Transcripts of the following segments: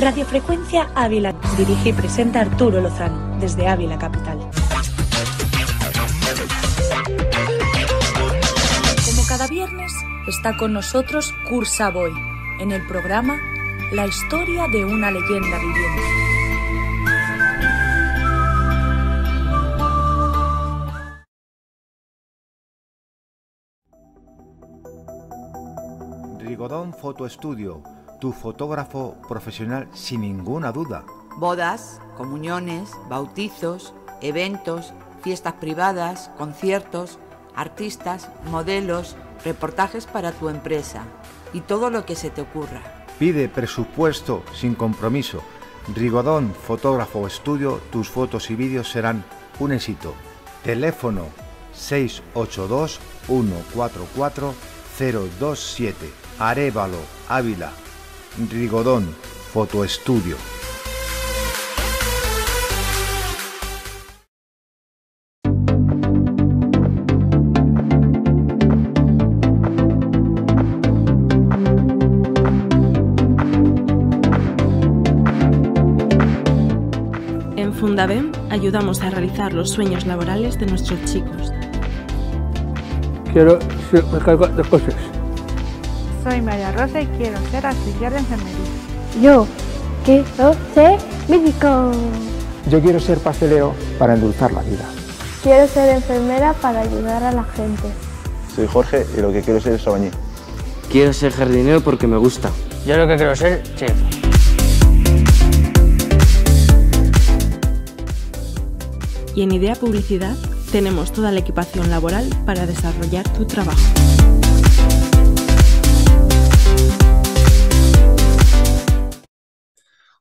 Radiofrecuencia Ávila. Dirige y presenta Arturo Lozano, desde Ávila Capital. Como cada viernes, está con nosotros Cursa Boy, en el programa La historia de una leyenda viviente. Rigodón Foto Estudio tu fotógrafo profesional sin ninguna duda. Bodas, comuniones, bautizos, eventos, fiestas privadas, conciertos, artistas, modelos, reportajes para tu empresa y todo lo que se te ocurra. Pide presupuesto sin compromiso. Rigodón Fotógrafo Estudio, tus fotos y vídeos serán un éxito. Teléfono 682 144 027. Arevalo, Ávila, Rigodón, Fotoestudio. En Fundabem, ayudamos a realizar los sueños laborales de nuestros chicos. Quiero de cosas. Soy María Rosa y quiero ser auxiliar de enfermería. Yo quiero ser médico. Yo quiero ser pastelero para endulzar la vida. Quiero ser enfermera para ayudar a la gente. Soy Jorge y lo que quiero ser es albañil. Quiero ser jardinero porque me gusta. Yo lo que quiero ser, chef. Y en Idea Publicidad tenemos toda la equipación laboral para desarrollar tu trabajo.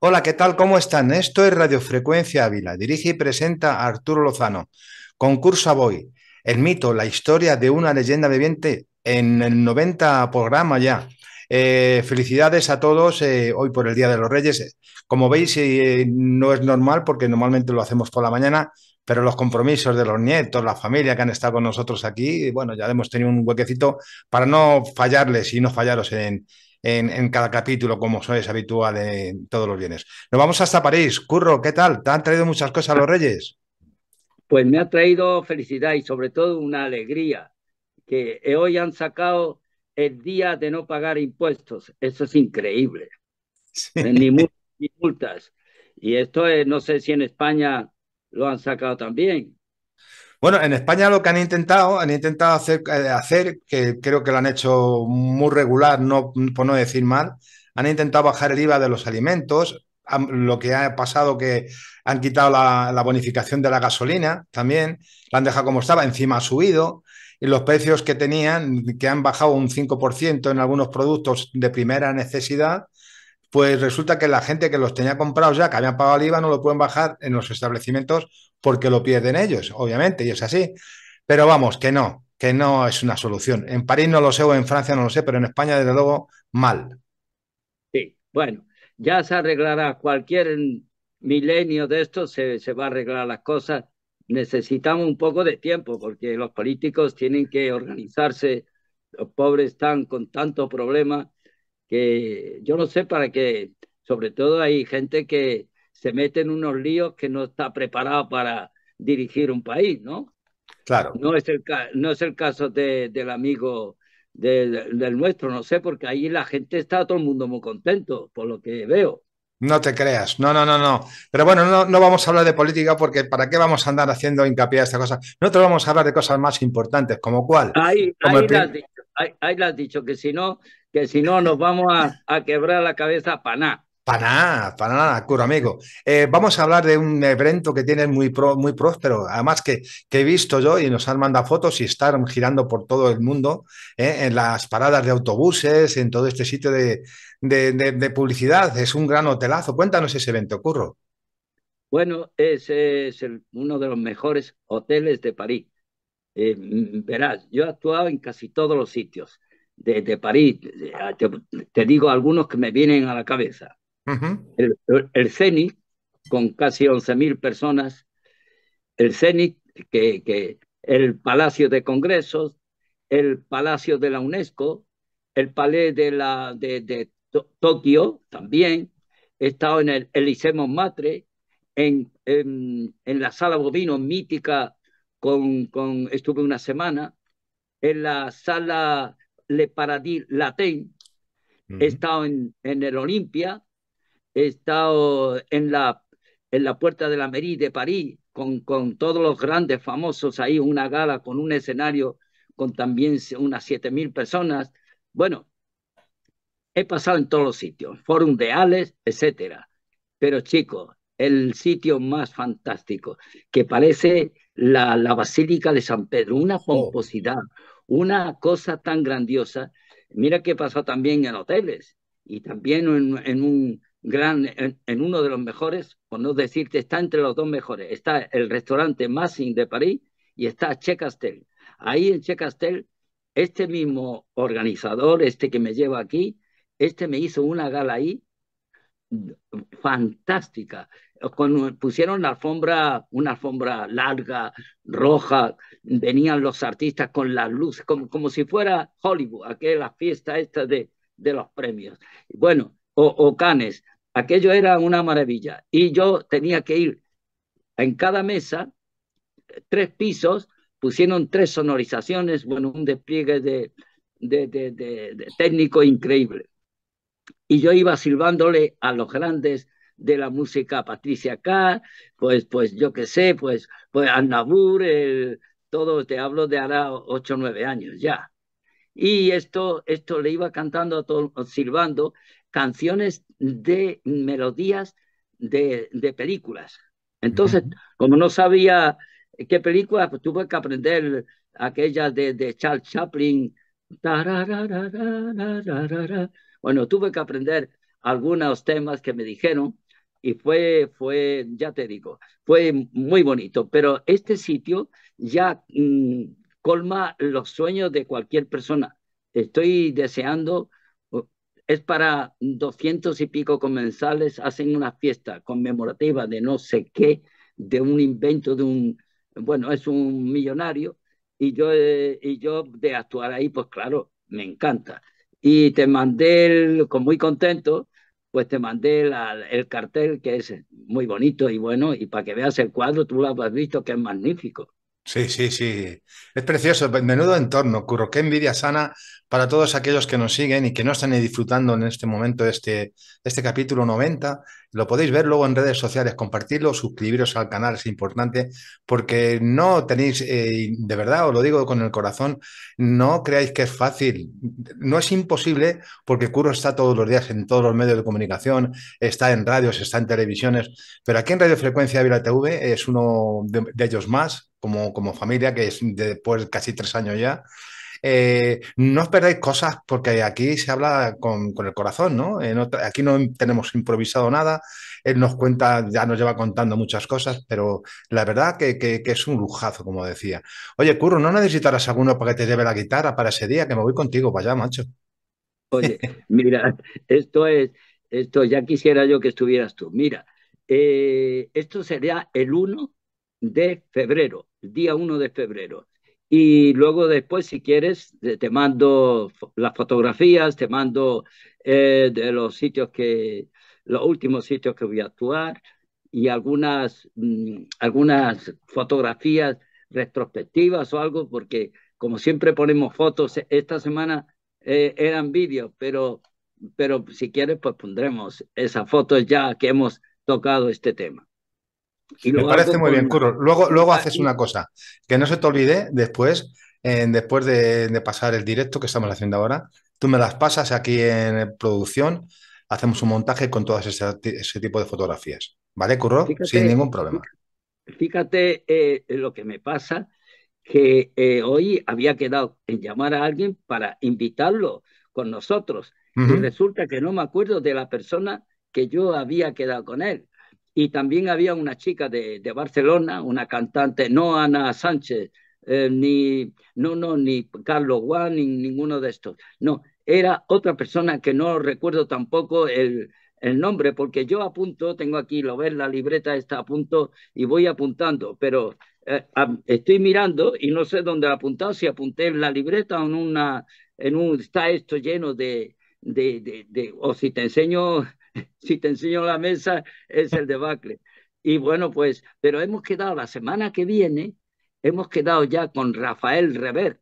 Hola, ¿qué tal? ¿Cómo están? Esto es Radiofrecuencia Ávila. Dirige y presenta Arturo Lozano. Concurso voy El mito, la historia de una leyenda viviente en el 90 programa ya. Eh, felicidades a todos eh, hoy por el Día de los Reyes. Como veis, eh, no es normal porque normalmente lo hacemos por la mañana, pero los compromisos de los nietos, la familia que han estado con nosotros aquí, bueno, ya hemos tenido un huequecito para no fallarles y no fallaros en, en, cada capítulo, como es habitual en todos los bienes. Nos vamos hasta París. Curro, ¿qué tal? ¿Te han traído muchas cosas los Reyes? Pues me ha traído felicidad y sobre todo una alegría, que hoy han sacado el día de no pagar impuestos. Eso es increíble. Eh, ni, multas, Y esto es, no sé si en España lo han sacado también. Bueno, en España lo que han intentado, han intentado eh, hacer, que creo que lo han hecho muy regular, no, por no decir mal, han intentado bajar el IVA de los alimentos, lo que ha pasado que han quitado la, la, bonificación de la gasolina también, la han dejado como estaba, encima ha subido y los precios que tenían, que han bajado un 5% en algunos productos de primera necesidad, pues resulta que la gente que los tenía comprados ya, que habían pagado el IVA, no lo pueden bajar en los establecimientos porque lo pierden ellos, obviamente, y es así. Pero vamos, que no, que no es una solución. En París no lo sé o en Francia no lo sé, pero en España, desde luego, mal. Sí, bueno, ya se arreglará. Cualquier milenio de esto se, se va a arreglar las cosas. Necesitamos un poco de tiempo porque los políticos tienen que organizarse. Los pobres están con tanto problema que yo no sé para qué, sobre todo hay gente que se mete en unos líos que no está preparado para dirigir un país, ¿no? Claro. No es el, no es el caso de, del amigo del, nuestro, no sé, porque ahí la gente está todo el mundo muy contento, por lo que veo. No te creas, no, no, no, no. Pero bueno, no, no, vamos a hablar de política porque ¿para qué vamos a andar haciendo hincapié a esta cosa? Nosotros vamos a hablar de cosas más importantes, como cuál. Ahí, como ahí ahí, has dicho que si no, que si no nos vamos a, quebrar la cabeza para nada. Para nada, para nada, curo amigo. Eh, vamos a hablar de un evento que tienes muy, pro, muy próspero, además que, que, he visto yo y nos han mandado fotos y están girando por todo el mundo, eh, en las paradas de autobuses, en todo este sitio de, publicidad. Es un gran hotelazo. Cuéntanos ese evento, Curro. Bueno, ese es uno de los mejores hoteles de París. Eh, verás, yo he actuado en casi todos los sitios, desde de París, ah, te, digo algunos que me vienen a la cabeza. el, CENIC, con casi 11.000 personas, el CENIC, que, el Palacio de Congresos, el Palacio de la UNESCO, el Palais de, la, de, Tokio también, he estado en el Eliseo Matre, en, en, en, la sala bovino mítica con, estuve una semana en la sala Le Paradis Latin, he estado en, en el Olimpia, he estado en la, en la Puerta de la Mairie de París, con, con todos los grandes famosos ahí, una gala con un escenario con también unas 7.000 personas. Bueno, he pasado en todos los sitios, Forum de Ales, etcétera. Pero chicos, el sitio más fantástico, que parece la, Basílica de San Pedro, una oh. pomposidad, una cosa tan grandiosa. Mira qué pasó también en hoteles y también en, un gran, en, uno de los mejores, por no decirte, está entre los dos mejores. Está el restaurante Massing de París y está Che Castel. Ahí en Che Castel, este mismo organizador, este que me lleva aquí, este me hizo una gala ahí fantástica. Con, pusieron la alfombra, una alfombra larga, roja, venían los artistas con la luz, como, si fuera Hollywood, aquella fiesta esta de, de los premios. Bueno, o, Canes, aquello era una maravilla. Y yo tenía que ir en cada mesa, tres pisos, pusieron tres sonorizaciones, bueno, un despliegue de, de, de técnico increíble y yo iba silbándole a los grandes de la música, Patricia K, pues, pues yo qué sé, pues, pues Annabur, el, todo, te hablo de ahora 8 o 9 años ya. Y esto, esto le iba cantando, todo, silbando canciones de melodías de, de películas. Entonces, como no sabía qué película, pues tuve que aprender aquella de, de Charles Chaplin. Bueno, tuve que aprender algunos temas que me dijeron y fue, fue, ya te digo, fue muy bonito, pero este sitio ya mm, colma los sueños de cualquier persona. Estoy deseando, es para doscientos y pico comensales, hacen una fiesta conmemorativa de no sé qué, de un invento de un, bueno, es un millonario, y yo, eh, y yo de actuar ahí, pues claro, me encanta y te mandé, el, con muy contento, pues te mandé el cartel que es muy bonito y bueno, y para que veas el cuadro, tú lo has visto que es magnífico. Sí, sí, sí. Es precioso, menudo entorno, curro. Qué envidia sana para todos aquellos que nos siguen y que no están disfrutando en este momento este, este capítulo 90. Lo podéis ver luego en redes sociales, compartirlo, suscribiros al canal, es importante, porque no tenéis, eh, de verdad, os lo digo con el corazón, no creáis que es fácil. No es imposible porque Curro está todos los días en todos los medios de comunicación, está en radios, está en televisiones, pero aquí en Radio Frecuencia Vila TV es uno de ellos más como, como familia, que es después casi tres años ya. Eh, no os perdáis cosas porque aquí se habla con, con el corazón, ¿no? Aquí no tenemos improvisado nada, él nos cuenta, ya nos lleva contando muchas cosas, pero la verdad que, que, es un lujazo, como decía. Oye, Curro, ¿no necesitarás alguno para que te lleve la guitarra para ese día? Que me voy contigo, vaya, macho. Oye, mira, esto es, esto ya quisiera yo que estuvieras tú. Mira, eh, esto sería el 1 de febrero el día 1 de febrero. Y luego después, si quieres, eh, te mando las fotografías, te mando eh, de los sitios que, los últimos sitios que voy a actuar y algunas, mm, algunas fotografías retrospectivas o algo, porque como siempre ponemos fotos, e, esta semana eh, eran vídeos, pero, pero si quieres, pues pondremos esas fotos ya que hemos tocado este tema. Me parece muy bien, Curro. Luego, luego haces una cosa, que no se te olvide después, después de, pasar el directo que estamos haciendo ahora, tú me las pasas aquí en producción, hacemos un montaje con todas ese, tipo de fotografías. ¿Vale, Curro? Sin ningún problema. Fíjate eh, lo que me pasa, que eh, hoy había quedado en llamar a alguien para invitarlo con nosotros. Y resulta que no me acuerdo de la persona que yo había quedado con él. Y también había una chica de, de Barcelona, una cantante, no Ana Sánchez, eh, ni, no, no, ni Carlos Juan, ni ninguno de estos. No, era otra persona que no recuerdo tampoco el, el nombre, porque yo apunto, tengo aquí, lo ves, la libreta está a punto y voy apuntando, pero eh, estoy mirando y no sé dónde apuntado si apunté en la libreta o en una, en un, está esto lleno de, de, de, de o si te enseño si te enseño la mesa, es el debacle. Y bueno, pues, pero hemos quedado la semana que viene, hemos quedado ya con Rafael Rever.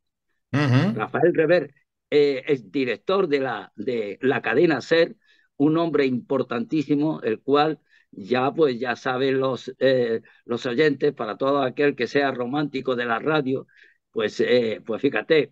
Rafael Rever eh, es director de la, de la cadena SER, un hombre importantísimo, el cual ya pues ya saben los, eh, los oyentes, para todo aquel que sea romántico de la radio, pues, eh, pues fíjate,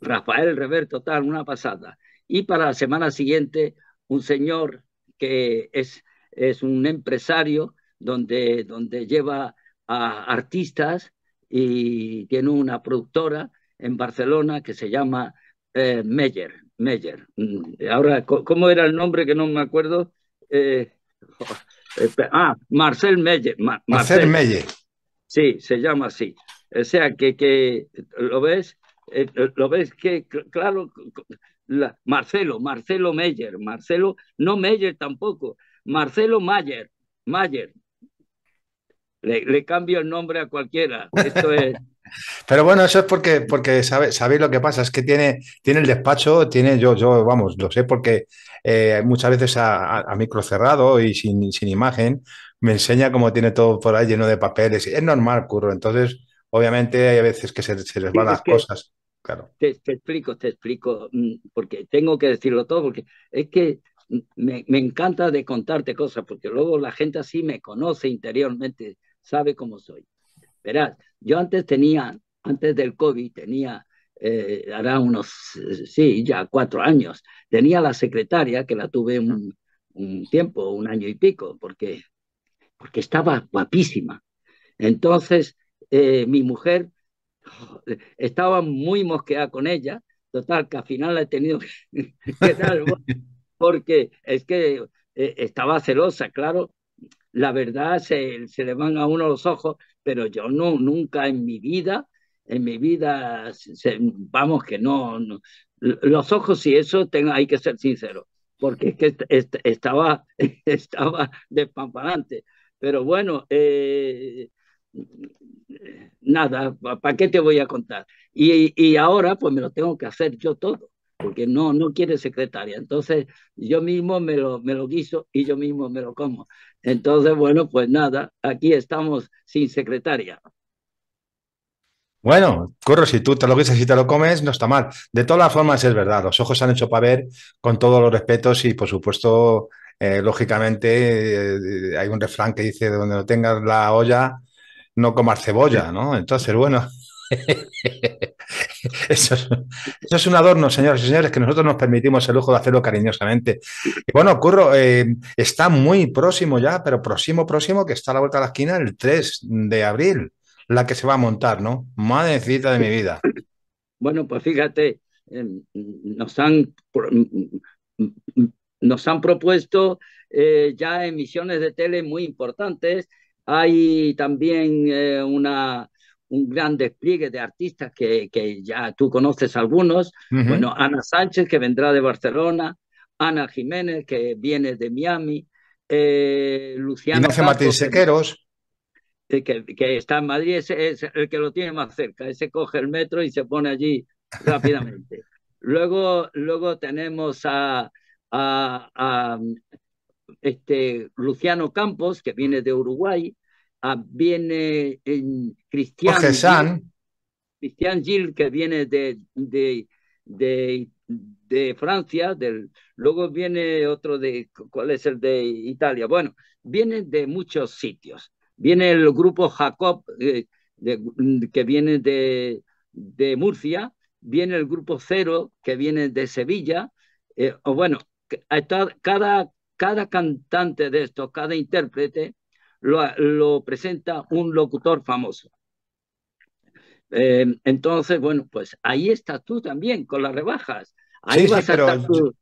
Rafael Rever, total, una pasada. Y para la semana siguiente un señor que es, es un empresario donde, donde lleva a artistas y tiene una productora en Barcelona que se llama eh, Meyer. Mm, ahora, ¿cómo era el nombre que no me acuerdo? Eh, eh, ah, Marcel Meyer. Marcel. Meyer. Sí, se llama así. O sea, que, que lo ves, lo ves que, claro, Marcelo, Marcelo Meyer, Marcelo, no Meyer tampoco, Marcelo Mayer, Mayer. Le, cambio el nombre a cualquiera. Esto es. Pero bueno, eso es porque, porque sabéis lo que pasa, es que tiene, tiene el despacho, tiene, yo, yo, vamos, lo sé porque eh, muchas veces a, micro cerrado y sin, sin, imagen, me enseña cómo tiene todo por ahí lleno de papeles. Es normal, curro. Entonces, obviamente hay veces que se, les van las cosas. Te, explico, te explico, mm, porque tengo que decirlo todo, porque es que me, me, encanta de contarte cosas, porque luego la gente así me conoce interiormente, sabe cómo soy. Verás, yo antes tenía, antes del COVID, tenía, eh, hará unos, sí, ya cuatro años, tenía la secretaria, que la tuve un, un tiempo, un año y pico, porque, porque estaba guapísima. Entonces, eh, mi mujer estaba muy mosqueada con ella, total, que al final la he tenido que, dar, porque es que eh, estaba celosa, claro, la verdad se, le van a uno los ojos, pero yo no, nunca en mi vida, en mi vida, vamos que no, los ojos y eso hay que ser sincero, porque es que estaba, estaba despamparante. Pero bueno, eh, nada, ¿para qué te voy a contar? Y, ahora pues me lo tengo que hacer yo todo, porque no, no quiere secretaria. Entonces yo mismo me lo, me guiso y yo mismo me lo como. Entonces, bueno, pues nada, aquí estamos sin secretaria. Bueno, corro, si tú te lo guisas y te lo comes, no está mal. De todas formas, es verdad, los ojos se han hecho para ver con todos los respetos y, por supuesto, eh, lógicamente, eh, hay un refrán que dice, donde no tengas la olla, no comer cebolla, ¿no? Entonces, bueno, eso, es, un adorno, señoras y señores, que nosotros nos permitimos el lujo de hacerlo cariñosamente. bueno, Curro, eh, está muy próximo ya, pero próximo, próximo, que está a la vuelta de la esquina el 3 de abril, la que se va a montar, ¿no? Madrecita de mi vida. Bueno, pues fíjate, eh, nos han mm, mm, mm, nos han propuesto eh, ya emisiones de tele muy importantes hay también eh, una, un gran despliegue de artistas que, ya tú conoces algunos. Bueno, Ana Sánchez, que vendrá de Barcelona, Ana Jiménez, que viene de Miami, eh, Luciano. Martín Sequeros. Que, que, está en Madrid, es, el que lo tiene más cerca, ese coge el metro y se pone allí rápidamente. luego, luego tenemos a este, Luciano Campos, que viene de Uruguay, ah, viene en Cristian. Gil, que viene de, Francia, del, luego viene otro de, ¿cuál es el de Italia? Bueno, viene de muchos sitios. Viene el grupo Jacob, eh, que viene de, Murcia, viene el grupo Cero, que viene de Sevilla, eh, o bueno, cada, cada cantante de estos, cada intérprete, lo, presenta un locutor famoso. Eh, entonces, bueno, pues ahí estás tú también con las rebajas. Ahí vas a estar tú.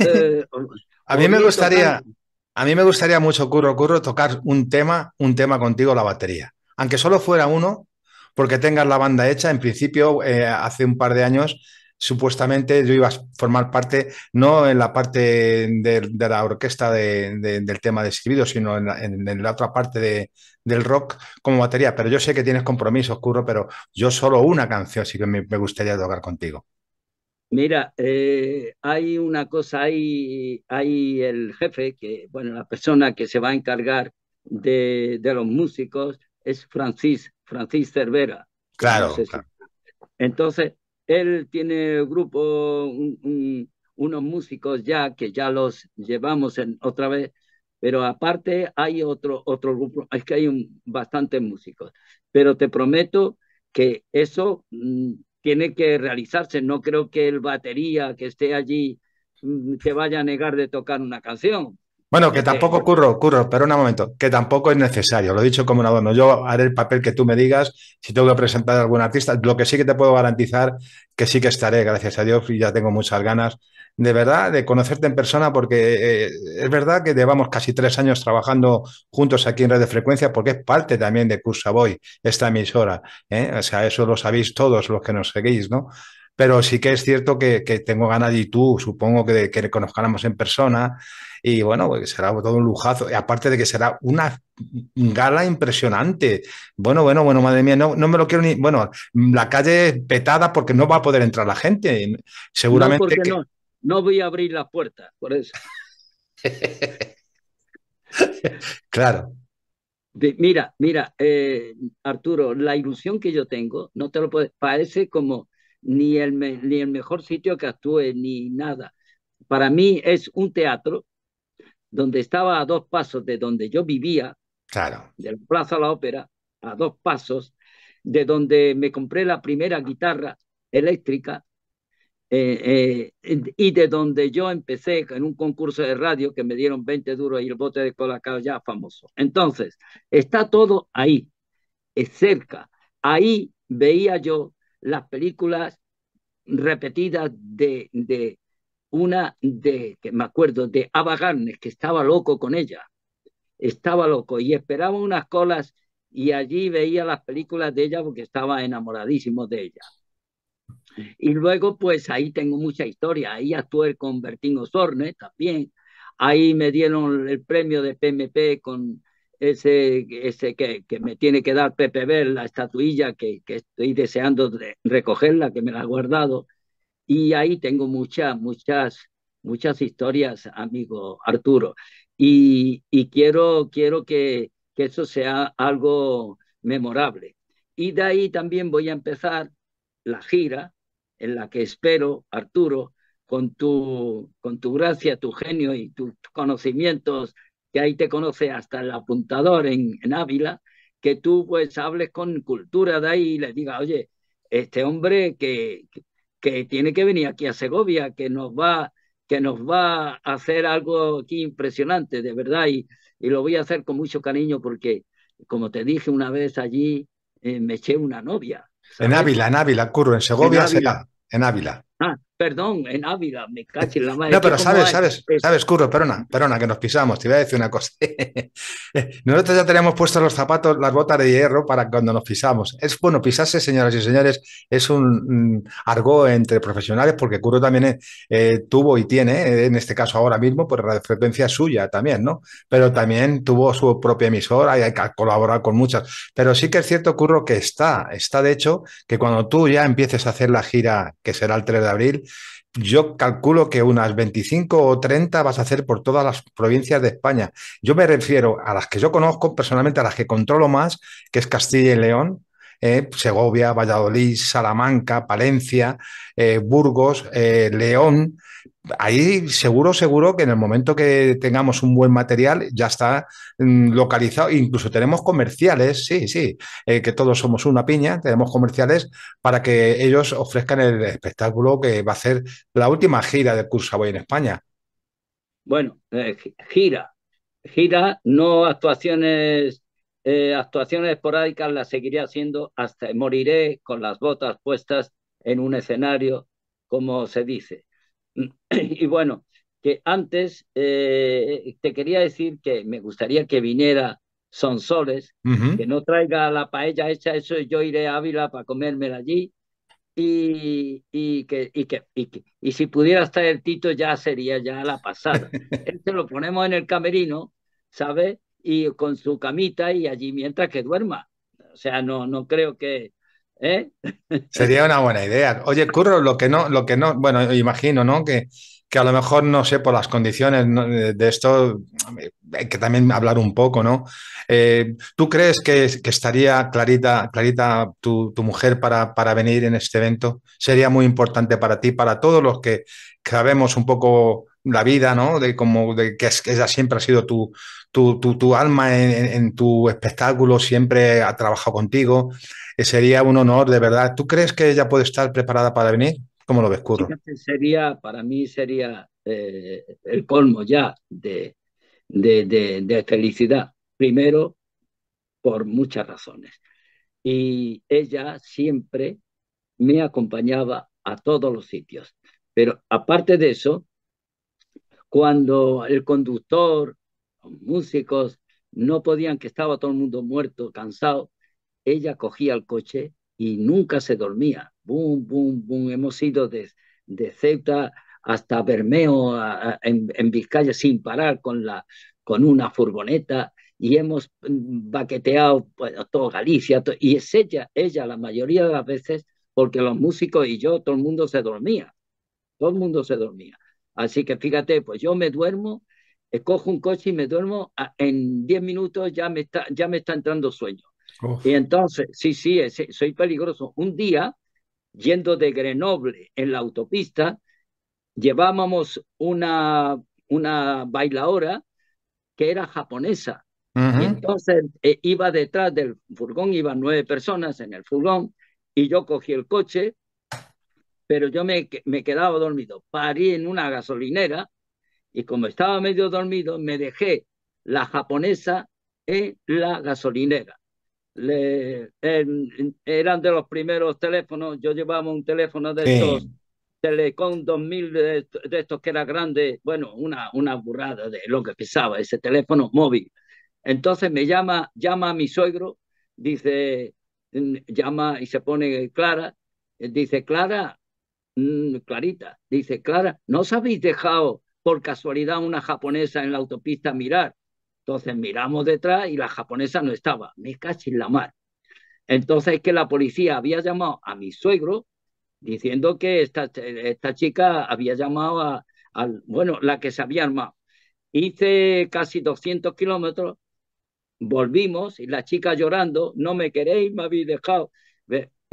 Eh, a mí me gustaría, a mí me gustaría mucho, Curro Curro, tocar un tema, un tema contigo, la batería. Aunque solo fuera uno, porque tengas la banda hecha. En principio, eh, hace un par de años supuestamente yo iba a formar parte, no en la parte de, la orquesta del tema de escribido, sino en la, otra parte del rock como batería. Pero yo sé que tienes compromisos, Curro, pero yo solo una canción así que me, gustaría tocar contigo. Mira, eh, hay una cosa, hay, hay el jefe, que bueno, la persona que se va a encargar de, los músicos es Francis, Francis Cervera. Claro, claro. Entonces, él tiene grupo, un, unos músicos ya que ya los llevamos en, otra vez, pero aparte hay otro, otro grupo, es que hay un, bastantes músicos, pero te prometo que eso mm, tiene que realizarse, no creo que el batería que esté allí se mm, te vaya a negar de tocar una canción, bueno, que tampoco curro, curro, pero un momento, que tampoco es necesario, lo he dicho como un adorno, yo haré el papel que tú me digas, si tengo que presentar a algún artista, lo que sí que te puedo garantizar que sí que estaré, gracias a Dios, y ya tengo muchas ganas de verdad de conocerte en persona, porque eh, es verdad que llevamos casi tres años trabajando juntos aquí en Red de Frecuencia, porque es parte también de Cursa Boy, esta emisora, ¿eh? o sea, eso lo sabéis todos los que nos seguís, ¿no? pero sí que es cierto que, tengo ganas y tú, supongo que, que conozcáramos en persona y bueno, pues será todo un lujazo. Y aparte de que será una gala impresionante. Bueno, bueno, bueno, madre mía, no, no me lo quiero ni... Bueno, la calle es petada porque no va a poder entrar la gente, seguramente. No, que... no, voy a abrir la puerta, por eso. claro. Mira, mira, eh, Arturo, la ilusión que yo tengo, no te lo puedes, parece como ni el, ni el mejor sitio que actúe, ni nada. Para mí es un teatro donde estaba a dos pasos de donde yo vivía, claro. de la Plaza a la Ópera, a dos pasos, de donde me compré la primera guitarra eléctrica eh, eh, y de donde yo empecé en un concurso de radio que me dieron 20 duros y el bote de colacao ya famoso. Entonces, está todo ahí, es cerca. Ahí veía yo las películas repetidas de, una de, que me acuerdo, de Ava que estaba loco con ella, estaba loco y esperaba unas colas y allí veía las películas de ella porque estaba enamoradísimo de ella. Y luego, pues ahí tengo mucha historia, ahí actué con Bertín Osorne eh, también, ahí me dieron el premio de PMP con ese, ese que, que, me tiene que dar Pepe la estatuilla que, que estoy deseando recogerla, que me la ha guardado. Y ahí tengo muchas, muchas, muchas historias, amigo Arturo. Y, quiero, quiero que, eso sea algo memorable. Y de ahí también voy a empezar la gira en la que espero, Arturo, con tu, con tu gracia, tu genio y tus conocimientos que ahí te conoce hasta el apuntador en, Ávila, que tú pues hables con cultura de ahí y le diga oye, este hombre que, que tiene que venir aquí a Segovia, que nos va, que nos va a hacer algo aquí impresionante, de verdad, y, lo voy a hacer con mucho cariño porque, como te dije una vez allí, eh, me eché una novia. En Ávila, en Ávila, Curro, en Segovia en Ávila. será, en Ávila. Ah, Perdón, en Ávila, me cacho la madre. No, pero sabes, sabes, sabes, Curro, perdona, perdona, que nos pisamos, te voy a decir una cosa. Nosotros ya teníamos puestos los zapatos, las botas de hierro para cuando nos pisamos. Es bueno, pisarse, señoras y señores, es un mm, argot entre profesionales, porque Curro también eh, eh, tuvo y tiene, eh, en este caso ahora mismo, pues la frecuencia suya también, ¿no? Pero también tuvo su propia emisora y hay que colaborar con muchas. Pero sí que es cierto, Curro, que está, está de hecho, que cuando tú ya empieces a hacer la gira, que será el 3 de abril, yo calculo que unas 25 o 30 vas a hacer por todas las provincias de España. Yo me refiero a las que yo conozco personalmente, a las que controlo más, que es Castilla y León, eh, Segovia, Valladolid, Salamanca, Palencia, eh, Burgos, eh, León. Ahí seguro, seguro que en el momento que tengamos un buen material ya está mm, localizado. Incluso tenemos comerciales, sí, sí, que todos somos una piña, tenemos comerciales para que ellos ofrezcan el espectáculo que va a ser la última gira del Savoy en España. Bueno, gira, gira, no actuaciones eh, actuaciones esporádicas las seguiré haciendo hasta moriré con las botas puestas en un escenario, como se dice. y bueno, que antes eh, te quería decir que me gustaría que viniera Sonsoles, que no traiga la paella hecha, eso yo iré a Ávila para comérmela allí. Y, y, que, y, que, y, y si pudiera estar el Tito ya sería ya la pasada. Este lo ponemos en el camerino, ¿sabes? y con su camita y allí mientras que duerma. O sea, no, no creo que... ¿eh? Sería una buena idea. Oye, Curro, lo que no, lo que no, bueno, imagino, ¿no? Que, que a lo mejor, no sé, por las condiciones de esto, hay que también hablar un poco, ¿no? Eh, ¿Tú crees que, estaría Clarita, Clarita tu, mujer, para, para, venir en este evento? Sería muy importante para ti, para todos los que sabemos un poco la vida, ¿no? De como de que, es, siempre ha sido tu, tu, alma en, tu espectáculo, siempre ha trabajado contigo. Eh, sería un honor, de verdad. ¿Tú crees que ella puede estar preparada para venir? ¿Cómo lo descubro? Sería, para mí sería eh, el colmo ya de, de, de felicidad. Primero, por muchas razones. Y ella siempre me acompañaba a todos los sitios. Pero aparte de eso, cuando el conductor, los músicos, no podían, que estaba todo el mundo muerto, cansado, ella cogía el coche y nunca se dormía. Boom, boom, boom. Hemos ido de, Ceuta hasta Bermeo, en, Vizcaya, sin parar con, la, con una furgoneta y hemos mm, baqueteado pues, todo Galicia. y es ella, ella la mayoría de las veces, porque los músicos y yo, todo el mundo se dormía. Todo el mundo se dormía. Así que fíjate, pues yo me duermo, cojo un coche y me duermo, en 10 minutos ya me, está, ya me está entrando sueño. Y entonces, sí, sí, eh, soy peligroso. Un día, yendo de Grenoble en la autopista, llevábamos una, una bailadora que era japonesa. entonces eh, iba detrás del furgón, iban nueve personas en el furgón, y yo cogí el coche pero yo me, me quedaba dormido. Parí en una gasolinera y como estaba medio dormido, me dejé la japonesa en la gasolinera. eran de los primeros teléfonos, yo llevaba un teléfono de estos Telecom 2000 de, estos que era grande, bueno, una, una burrada de lo que pesaba ese teléfono móvil. Entonces me llama, llama a mi suegro, dice, mm, llama y se pone Clara, eh, dice, Clara, Mm, clarita, dice, Clara, ¿no os habéis dejado por casualidad una japonesa en la autopista mirar? Entonces miramos detrás y la japonesa no estaba, me en la mar. Entonces que la policía había llamado a mi suegro diciendo que esta, esta chica había llamado a, bueno, la que se había armado. Hice casi 200 kilómetros, volvimos y la chica llorando, no me queréis, me habéis dejado.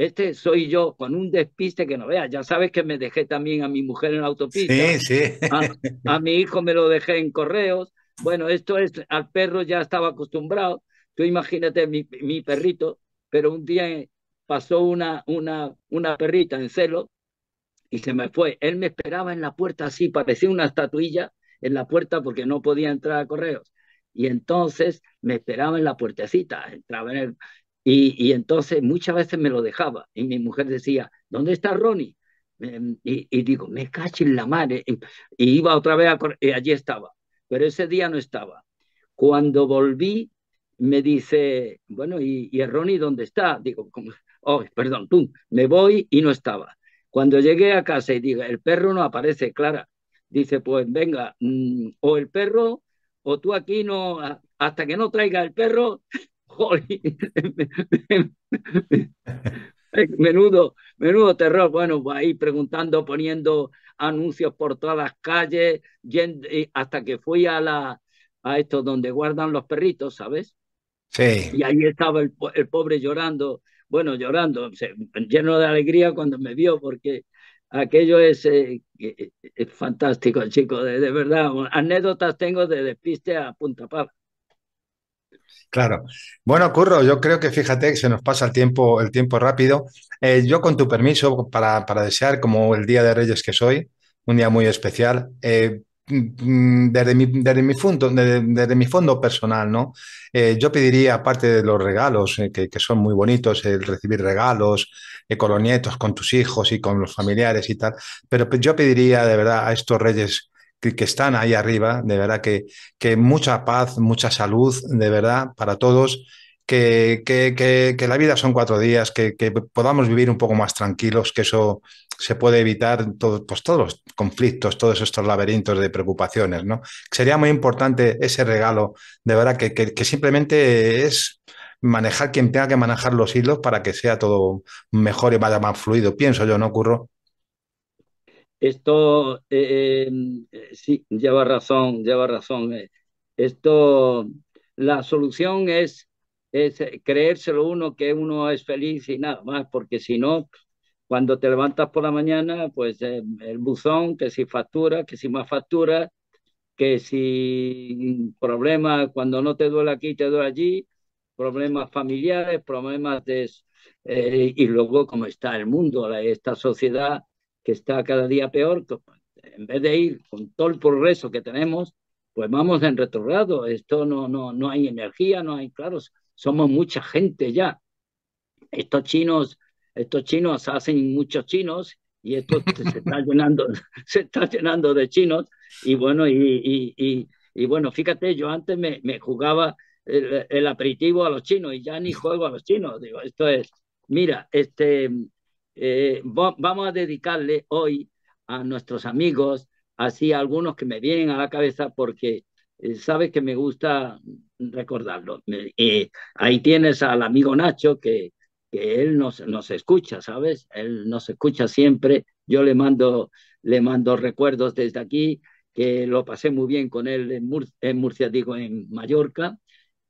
Este soy yo con un despiste que no veas. Ya sabes que me dejé también a mi mujer en la autopista. Sí, sí. A, mi hijo me lo dejé en correos. Bueno, esto es, al perro ya estaba acostumbrado. Tú imagínate mi, perrito, pero un día pasó una, una, una perrita en celo y se me fue. Él me esperaba en la puerta así, parecía una estatuilla en la puerta porque no podía entrar a correos. Y entonces me esperaba en la puertecita, entraba en el, y, entonces muchas veces me lo dejaba y mi mujer decía, ¿dónde está Ronnie? Em, y, digo, me cacho en la madre. Y, iba otra vez, a, y allí estaba, pero ese día no estaba. Cuando volví, me dice, bueno, ¿y, Ronnie dónde está? Digo, oh, perdón, me voy y no estaba. Cuando llegué a casa y digo, el perro no aparece, Clara, dice, pues venga, mm, o el perro, o tú aquí no, hasta que no traiga el perro, menudo, menudo terror. Bueno, va ahí preguntando, poniendo anuncios por todas las calles, eh, hasta que fui a la a esto donde guardan los perritos, ¿sabes? Sí. Y ahí estaba el, pobre llorando, bueno, llorando, lleno de alegría cuando me vio, porque aquello es, eh, eh, es fantástico, chico, de, de, verdad. Anécdotas tengo de despiste a punta pala. Claro. Bueno, Curro, yo creo que fíjate que se nos pasa el tiempo, el tiempo rápido. Eh, yo, con tu permiso, para, para, desear, como el Día de Reyes que soy, un día muy especial, eh, mm, mm, desde, mi, desde, mi fondo, desde, mi fondo personal, ¿no? Eh, yo pediría, aparte de los regalos, que, que, son muy bonitos, el recibir regalos con los nietos, con tus hijos y con los familiares y tal, pero yo pediría de verdad a estos reyes que, están ahí arriba, de verdad que, que mucha paz, mucha salud, de verdad, para todos. Que, que, que, la vida son cuatro días, que, podamos vivir un poco más tranquilos, que eso se puede evitar todos pues todos los conflictos, todos estos laberintos de preocupaciones, ¿no? Sería muy importante ese regalo, de verdad, que, simplemente es manejar quien tenga que manejar los hilos para que sea todo mejor y vaya más fluido, pienso yo, ¿no, ocurro, esto, eh, eh, eh, sí, lleva razón, lleva razón. Esto, la solución es, es creérselo uno que uno es feliz y nada más, porque si no, cuando te levantas por la mañana, pues el buzón, que si factura, que si más factura, que si problemas, cuando no te duele aquí, te duele allí, problemas familiares, problemas de... y luego cómo está el mundo, esta sociedad que está cada día peor, en vez de ir con todo el progreso que tenemos, pues vamos en retrogrado. Esto no, no, no hay energía, no hay, claro, somos mucha gente ya. Estos chinos, estos chinos hacen muchos chinos y esto se está llenando, se está llenando de chinos. Y bueno, y, y, y, bueno, fíjate, yo antes me, me jugaba el, el, aperitivo a los chinos y ya ni juego a los chinos. Digo, esto es, mira, este, eh, vamos a dedicarle hoy a nuestros amigos, así algunos que me vienen a la cabeza porque eh, sabes que me gusta recordarlo. Eh, ahí tienes al amigo Nacho que, que él nos, nos escucha, ¿sabes? Él nos escucha siempre. Yo le mando, le mando recuerdos desde aquí, que lo pasé muy bien con él en, Murcia, digo, en Mallorca.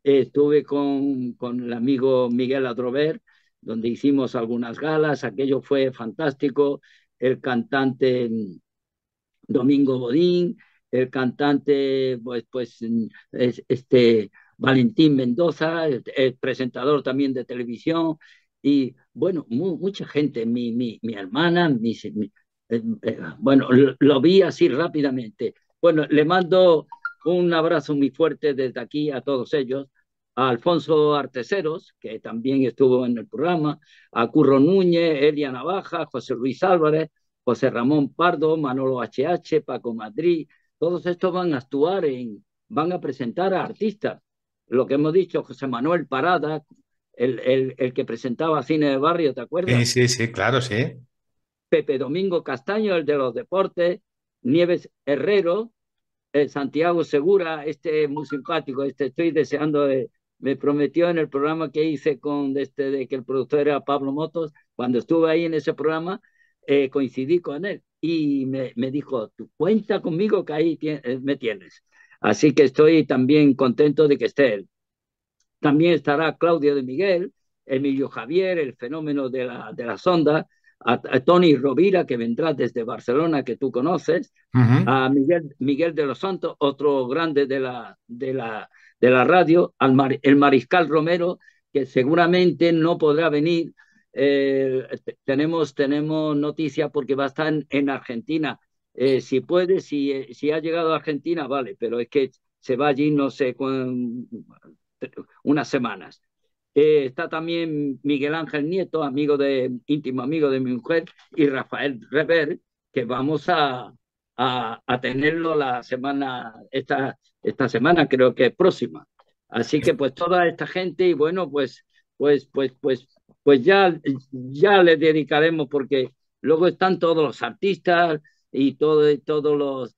estuve con, con el amigo Miguel Adrover donde hicimos algunas galas, aquello fue fantástico, el cantante mm, Domingo Bodín, el cantante pues, pues mm, este Valentín Mendoza, el, presentador también de televisión y bueno, mucha gente, mi, mi, hermana, eh, eh, bueno, lo, vi así rápidamente. Bueno, le mando un abrazo muy fuerte desde aquí a todos ellos a Alfonso Arteceros, que también estuvo en el programa, a Curro Núñez, Elia Navaja, José Luis Álvarez, José Ramón Pardo, Manolo HH, Paco Madrid, todos estos van a actuar en, van a presentar a artistas. Lo que hemos dicho, José Manuel Parada, el, el, el que presentaba cine de barrio, ¿te acuerdas? Sí, sí, sí, claro, sí. Pepe Domingo Castaño, el de los deportes, Nieves Herrero, eh, Santiago Segura, este muy simpático, este estoy deseando me prometió en el programa que hice con este, de que el productor era Pablo Motos, cuando estuve ahí en ese programa, eh, coincidí con él y me, me dijo, tú cuenta conmigo que ahí eh, me tienes. Así que estoy también contento de que esté él. También estará Claudio de Miguel, Emilio Javier, el fenómeno de la, de la sonda, a, Tony Rovira, que vendrá desde Barcelona, que tú conoces, a Miguel, Miguel de los Santos, otro grande de la, de la, de la radio, el mariscal Romero, que seguramente no podrá venir. Eh, tenemos, tenemos noticia porque va a estar en, Argentina. Eh, si puede, si, eh, si ha llegado a Argentina, vale, pero es que se va allí, no sé, unas semanas. está también Miguel Ángel Nieto, amigo de, íntimo amigo de mi mujer, y Rafael Rever, que vamos a, a, tenerlo la semana, esta, esta semana creo que próxima. Así que pues toda esta gente y bueno, pues, pues, pues, pues, pues ya, ya le dedicaremos porque luego están todos los artistas y, todo, todos, los,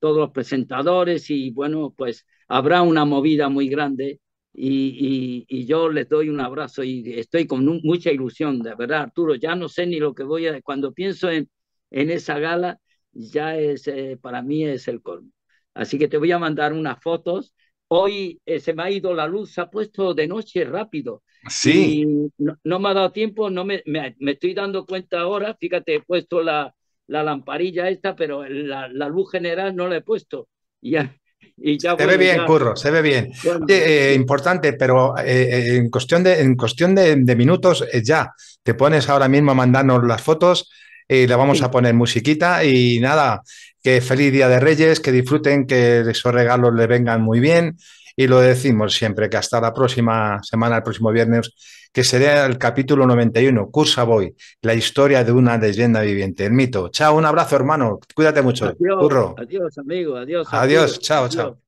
todos los presentadores y bueno, pues habrá una movida muy grande y, yo les doy un abrazo y estoy con mucha ilusión, de verdad, Arturo, ya no sé ni lo que voy a, cuando pienso en, en esa gala, ya es, eh, para mí es el colmo. Así que te voy a mandar unas fotos. Hoy eh, se me ha ido la luz, se ha puesto de noche rápido. Sí. no, me ha dado tiempo, no me, me, estoy dando cuenta ahora. Fíjate, he puesto la, lamparilla esta, pero la, luz general no la he puesto. ya, y ya se ve bien, Curro, se ve bien. Eh, importante, pero en cuestión de, en cuestión de, de minutos, ya te pones ahora mismo a mandarnos las fotos y le vamos a poner musiquita y nada, que feliz Día de Reyes, que disfruten, que esos regalos le vengan muy bien y lo decimos siempre, que hasta la próxima semana, el próximo viernes, que será el capítulo 91, Cursa Boy, la historia de una leyenda viviente, el mito. Chao, un abrazo hermano, cuídate mucho. Adiós, amigo, adiós. Adiós, chao, chao.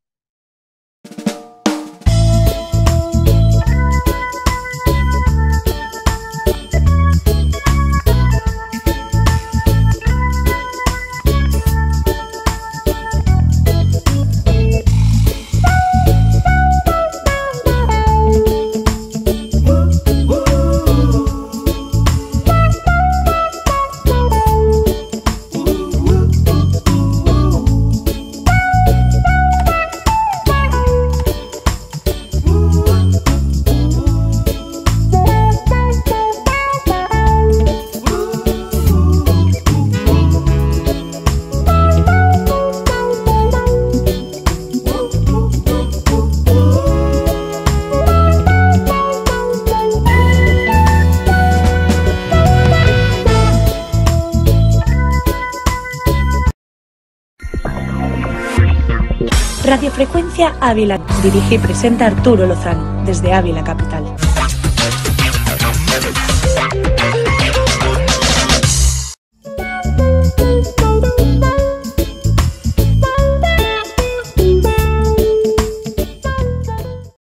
Ávila. Dirige y presenta Arturo Lozano, desde Ávila Capital.